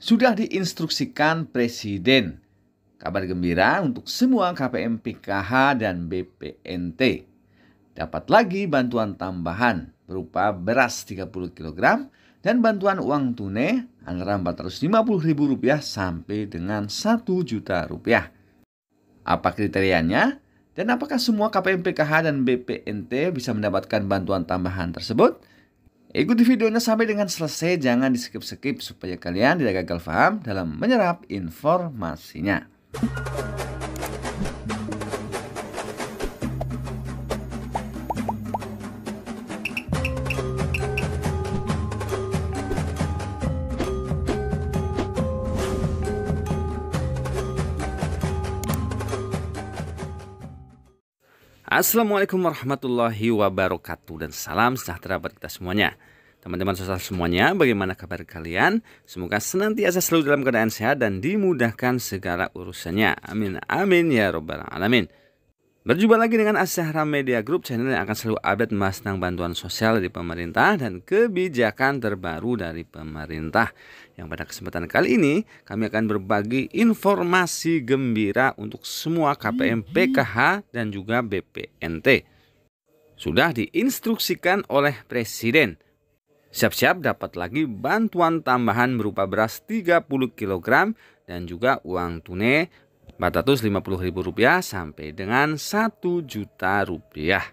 sudah diinstruksikan Presiden. Kabar gembira untuk semua KPM PKH dan BPNT. Dapat lagi bantuan tambahan berupa beras 30 kg dan bantuan uang tunai antara Rp450.000 sampai dengan Rp1 juta rupiah. Apa kriterianya? Dan apakah semua KPM PKH dan BPNT bisa mendapatkan bantuan tambahan tersebut? Ikuti videonya sampai dengan selesai, jangan di skip-skip supaya kalian tidak gagal paham dalam menyerap informasinya. Assalamualaikum warahmatullahi wabarakatuh dan salam sejahtera buat kita semuanya. Teman-teman sosial semuanya, bagaimana kabar kalian? Semoga senantiasa selalu dalam keadaan sehat dan dimudahkan segala urusannya. Amin amin ya robbal alamin. Berjumpa lagi dengan Asyahra Media Group, channel yang akan selalu update mas tentang bantuan sosial dari pemerintah dan kebijakan terbaru dari pemerintah. Yang pada kesempatan kali ini, kami akan berbagi informasi gembira untuk semua KPM PKH dan juga BPNT. Sudah diinstruksikan oleh Presiden. Siap-siap dapat lagi bantuan tambahan berupa beras 30 kg dan juga uang tunai 450.000 rupiah sampai dengan 1 juta rupiah.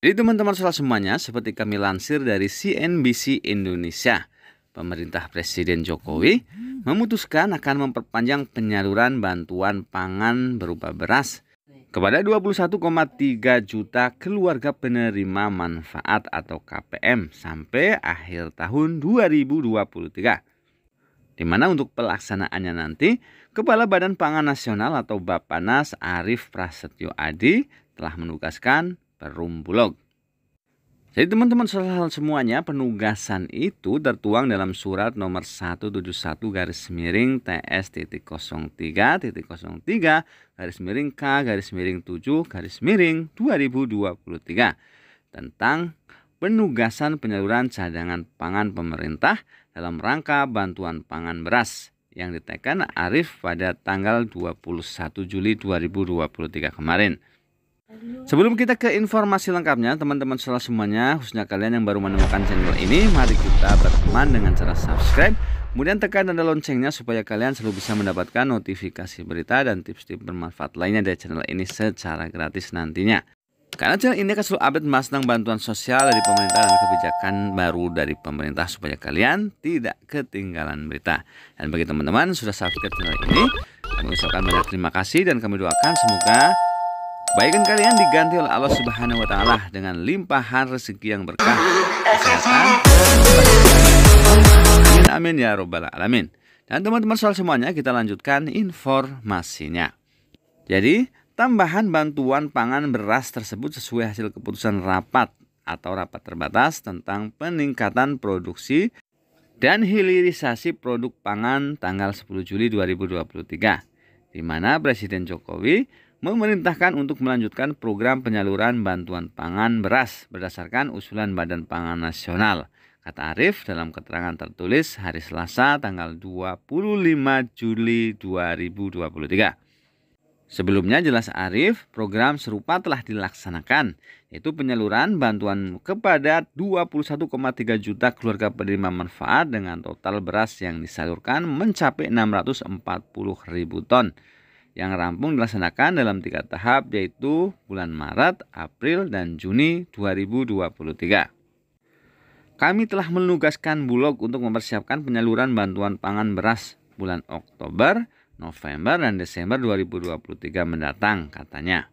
Jadi teman-teman salah semuanya seperti kami lansir dari CNBC Indonesia, pemerintah Presiden Jokowi memutuskan akan memperpanjang penyaluran bantuan pangan berupa beras kepada 21,3 juta keluarga penerima manfaat atau KPM sampai akhir tahun 2023. Di mana untuk pelaksanaannya nanti Kepala Badan Pangan Nasional atau Bapanas Arif Prasetyo Adi telah menugaskan perum bulog. Jadi teman-teman hal semuanya penugasan itu tertuang dalam surat nomor 171 garis miring TS.03.03 garis miring K garis miring 7 garis miring 2023 tentang penugasan penyaluran cadangan pangan pemerintah dalam rangka bantuan pangan beras yang ditekan Arif pada tanggal 21 Juli 2023 kemarin. Sebelum kita ke informasi lengkapnya, teman-teman salah semuanya, khususnya kalian yang baru menemukan channel ini, mari kita berteman dengan cara subscribe, kemudian tekan tanda loncengnya supaya kalian selalu bisa mendapatkan notifikasi berita dan tips-tips bermanfaat lainnya dari channel ini secara gratis nantinya. Karena channel ini akan selalu update mas tentang bantuan sosial dari pemerintah dan kebijakan baru dari pemerintah supaya kalian tidak ketinggalan berita. Dan bagi teman-teman sudah subscribe channel ini, kami ucapkan banyak terima kasih dan kami doakan semoga kebaikan kalian diganti oleh Allah Subhanahu wa taala dengan limpahan rezeki yang berkah, Amin, amin ya robbal alamin. Dan teman-teman soal semuanya kita lanjutkan informasinya. Jadi, Tambahan bantuan pangan beras tersebut sesuai hasil keputusan rapat atau rapat terbatas tentang peningkatan produksi dan hilirisasi produk pangan tanggal 10 Juli 2023 di mana Presiden Jokowi memerintahkan untuk melanjutkan program penyaluran bantuan pangan beras berdasarkan usulan Badan Pangan Nasional kata Arif dalam keterangan tertulis hari Selasa tanggal 25 Juli 2023. Sebelumnya jelas Arif, program serupa telah dilaksanakan, yaitu penyaluran bantuan kepada 21,3 juta keluarga penerima manfaat dengan total beras yang disalurkan mencapai 640 ribu ton. Yang rampung dilaksanakan dalam tiga tahap yaitu bulan Maret, April, dan Juni 2023. Kami telah menugaskan Bulog untuk mempersiapkan penyaluran bantuan pangan beras bulan Oktober, November dan Desember 2023 mendatang katanya.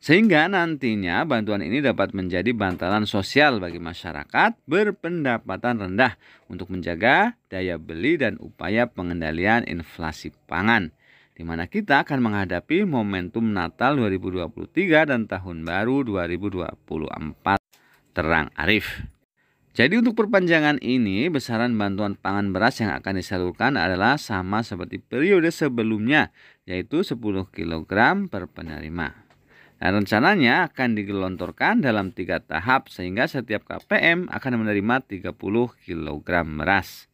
Sehingga nantinya bantuan ini dapat menjadi bantalan sosial bagi masyarakat berpendapatan rendah untuk menjaga daya beli dan upaya pengendalian inflasi pangan di mana kita akan menghadapi momentum Natal 2023 dan tahun baru 2024. Terang Arif. Jadi untuk perpanjangan ini besaran bantuan pangan beras yang akan disalurkan adalah sama seperti periode sebelumnya yaitu 10 kg per penerima. Nah, rencananya akan digelontorkan dalam tiga tahap sehingga setiap KPM akan menerima 30 kg beras.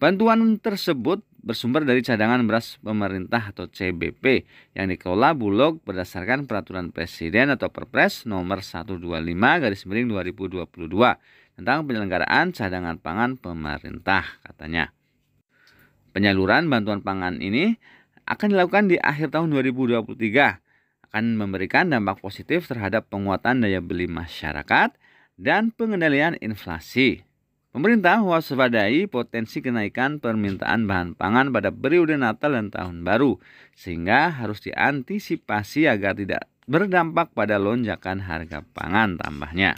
Bantuan tersebut bersumber dari cadangan beras pemerintah atau CBP yang dikelola Bulog berdasarkan peraturan presiden atau Perpres nomor 125 garis miring 2022 tentang penyelenggaraan cadangan pangan pemerintah katanya. Penyaluran bantuan pangan ini akan dilakukan di akhir tahun 2023 akan memberikan dampak positif terhadap penguatan daya beli masyarakat dan pengendalian inflasi. Pemerintah waspadai potensi kenaikan permintaan bahan pangan pada periode Natal dan Tahun Baru, sehingga harus diantisipasi agar tidak berdampak pada lonjakan harga pangan tambahnya.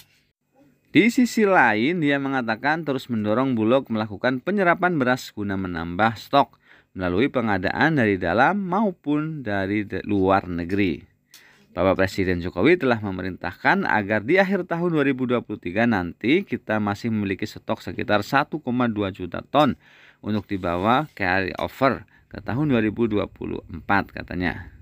Di sisi lain, dia mengatakan terus mendorong Bulog melakukan penyerapan beras guna menambah stok melalui pengadaan dari dalam maupun dari luar negeri. Bapak Presiden Jokowi telah memerintahkan agar di akhir tahun 2023 nanti kita masih memiliki stok sekitar 1,2 juta ton untuk dibawa carry over ke tahun 2024 katanya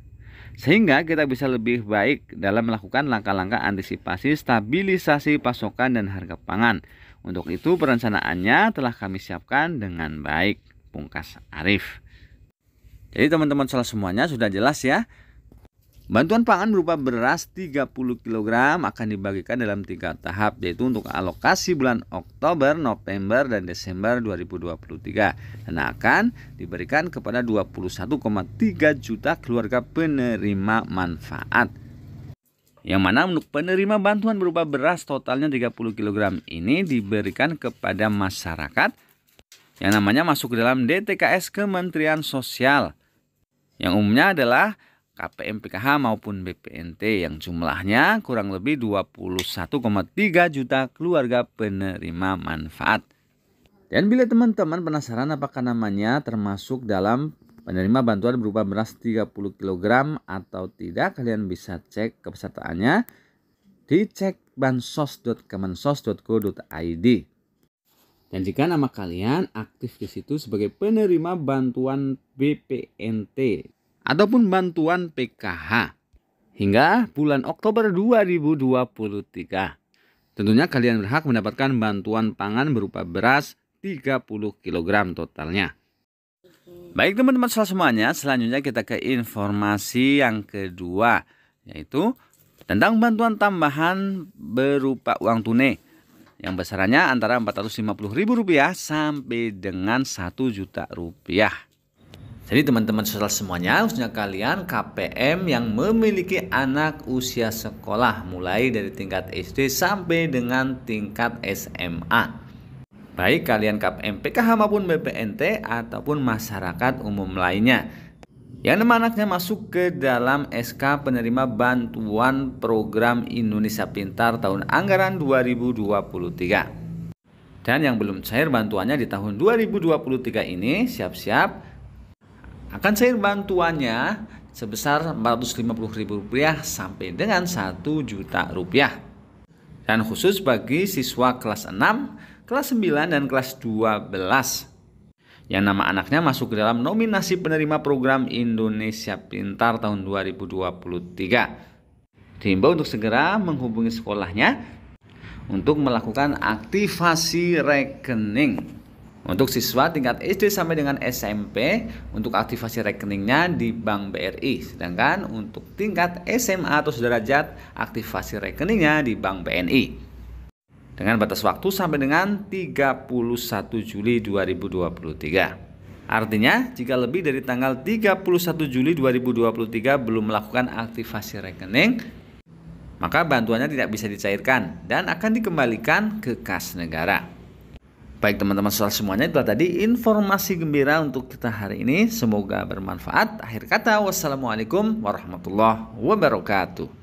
sehingga kita bisa lebih baik dalam melakukan langkah-langkah antisipasi stabilisasi pasokan dan harga pangan. Untuk itu perencanaannya telah kami siapkan dengan baik. Pungkas Arif. Jadi teman-teman salah semuanya sudah jelas ya Bantuan pangan berupa beras 30 kg akan dibagikan dalam tiga tahap yaitu untuk alokasi bulan Oktober, November, dan Desember 2023 dan akan diberikan kepada 21,3 juta keluarga penerima manfaat. Yang mana untuk penerima bantuan berupa beras totalnya 30 kg ini diberikan kepada masyarakat yang namanya masuk ke dalam DTKS Kementerian Sosial yang umumnya adalah KPM PKH maupun BPNT yang jumlahnya kurang lebih 21,3 juta keluarga penerima manfaat. Dan bila teman-teman penasaran apakah namanya termasuk dalam penerima bantuan berupa beras 30 kg atau tidak, kalian bisa cek kepesertaannya di cek bansos.kemensos.go.id. Dan jika nama kalian aktif di situ sebagai penerima bantuan BPNT ataupun bantuan PKH hingga bulan Oktober 2023. Tentunya kalian berhak mendapatkan bantuan pangan berupa beras 30 kg totalnya. Baik teman-teman semuanya, selanjutnya kita ke informasi yang kedua yaitu tentang bantuan tambahan berupa uang tunai yang besarannya antara rp rupiah sampai dengan 1 juta rupiah. Jadi teman-teman sosial semuanya, khususnya kalian KPM yang memiliki anak usia sekolah mulai dari tingkat SD sampai dengan tingkat SMA. Baik kalian KPM PKH maupun BPNT ataupun masyarakat umum lainnya yang nama anaknya masuk ke dalam SK penerima bantuan program Indonesia Pintar tahun anggaran 2023. Dan yang belum cair bantuannya di tahun 2023 ini siap-siap akan saya bantuannya sebesar Rp450.000 sampai dengan Rp1 juta rupiah. Dan khusus bagi siswa kelas 6, kelas 9, dan kelas 12 yang nama anaknya masuk ke dalam nominasi penerima program Indonesia Pintar tahun 2023. Diimbau untuk segera menghubungi sekolahnya untuk melakukan aktivasi rekening. Untuk siswa tingkat SD sampai dengan SMP untuk aktivasi rekeningnya di Bank BRI. Sedangkan untuk tingkat SMA atau sederajat aktivasi rekeningnya di Bank BNI. Dengan batas waktu sampai dengan 31 Juli 2023. Artinya, jika lebih dari tanggal 31 Juli 2023 belum melakukan aktivasi rekening, maka bantuannya tidak bisa dicairkan dan akan dikembalikan ke kas negara. Baik teman-teman soal semuanya itulah tadi informasi gembira untuk kita hari ini. Semoga bermanfaat. Akhir kata wassalamualaikum warahmatullahi wabarakatuh.